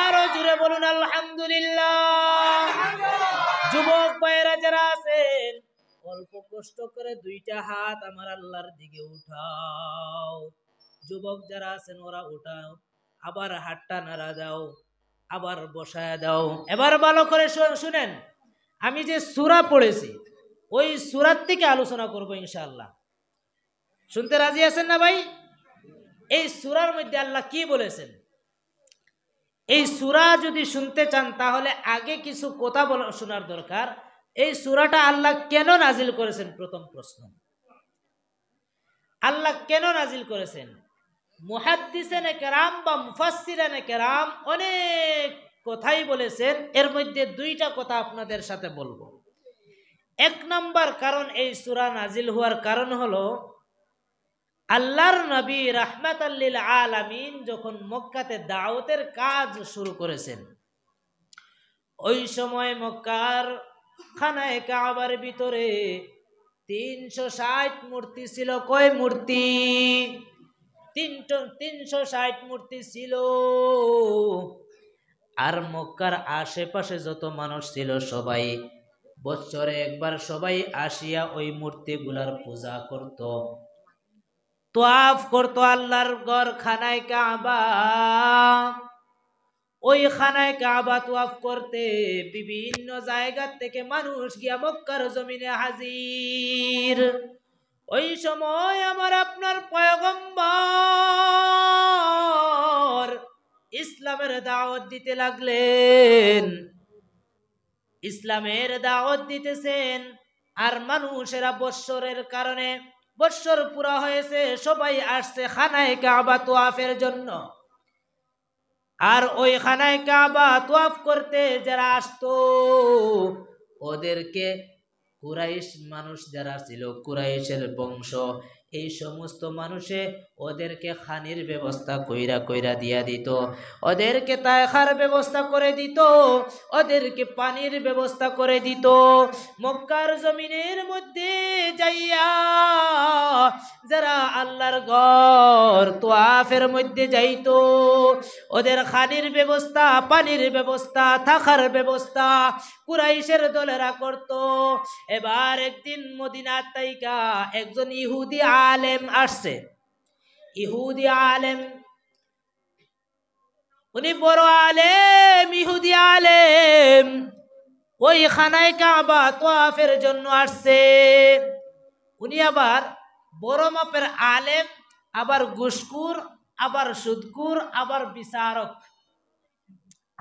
আরো জুড়ে বলুন আলহামদুলিল্লাহ যুবক যারা আছেন অল্প কষ্ট করে দুইটা হাত আমার আল্লাহর দিকে উঠাও যুবক যারা আছেন ওরা উঠাও আবার হাতটা নাড়া দাও আবার বসায় দাও এবার ভালো করে শুনেন আমি যে সুরা পড়েছি ওই সুরার থেকে আলোচনা করবো ইনশাল্লাহ শুনতে রাজি আছেন না ভাই এই সুরার মধ্যে আল্লাহ কি বলেছেন এই সুরা যদি শুনতে চান তাহলে আগে কিছু কথা বলা শোনার দরকার এই সুরাটা আল্লাহ কেন নাজিল করেছেন প্রথম প্রশ্ন আল্লাহ কেন নাজিল করেছেন মুহাদ্দিসেন কেরাম বা মুফাসিরেন কেরাম অনেক কথাই বলেছেন এর মধ্যে দুইটা কথা আপনাদের সাথে বলবো এক নাম্বার কারণ এই সুরা নাজিল হওয়ার কারণ হলো আল্লাহর নবী রাহমাত আল্লিল আলামিন যখন মক্কাতে দাওয়াতের কাজ শুরু করেছেন ওই সময় মক্কার খানায় কাবার ভিতরে তিনশো ষাট মূর্তি ছিল কয় মূর্তি তিনশো ষাট মূর্তি ছিল আর মক্কার আশেপাশে যত মানুষ ছিল সবাই বছরে একবার সবাই আসিয়া ওই মূর্তিগুলার পূজা করত তোয়াফ করতো আল্লাহর গড় খানায় কাবা ওই খানায় কাবা তোয়াফ করতে বিভিন্ন জায়গা থেকে মানুষ গিয়া মক্কার জমিনে হাজির ওই সময় আমার আপনার পয়গম্বর ইসলামের দাওয়াত দিতে লাগলেন ইসলামের দাওয়াত দিতেছেন আর মানুষেরা বৎসরের কারণে বৎসর পুরা হয়েছে সবাই আসছে খানায় কাবা তোয়াফের জন্য আর ওই খানায় কাবা তোয়াফ করতে যারা আসতো ওদেরকে কুরাইশ মানুষ যারা ছিল কুরাইশের বংশ এই সমস্ত মানুষে ওদেরকে খানির ব্যবস্থা কইরা কইরা দিয়া দিত ওদেরকে তায়খার ব্যবস্থা করে দিত ওদেরকে পানির ব্যবস্থা করে দিত মক্কার জমিনের মধ্যে যাইয়া যারা আল্লাহর ঘর তোয়াফের মধ্যে যাইত ওদের খানির ব্যবস্থা পানির ব্যবস্থা থাকার ব্যবস্থা কুরাইশের দলেরা করত এবার একদিন মদিনা তাইকা একজন ইহুদি আ আলেম আসছে ইহুদি আলেম উনি বড় আলেম ইহুদি আলেম ওই খানায় কাবা তোয়াফের জন্য আসছে উনি আবার বড় মাপের আলেম আবার গুসকুর আবার সুদকুর আবার বিচারক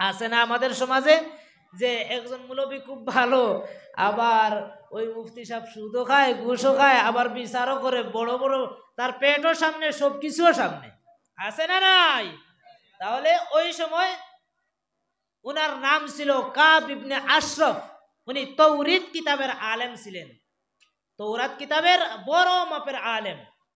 আছে না আমাদের সমাজে যে একজন মুলবী খুব ভালো আবার ওই মুফতি সাহেব সুদও খায় ঘুষও খায় আবার বিচারও করে বড় বড় তার পেটও সামনে সব কিছুও সামনে আছে না নাই তাহলে ওই সময় উনার নাম ছিল কাব ইবনে আশরফ উনি তৌরিদ কিতাবের আলেম ছিলেন তৌরাত কিতাবের বড় মাপের আলেম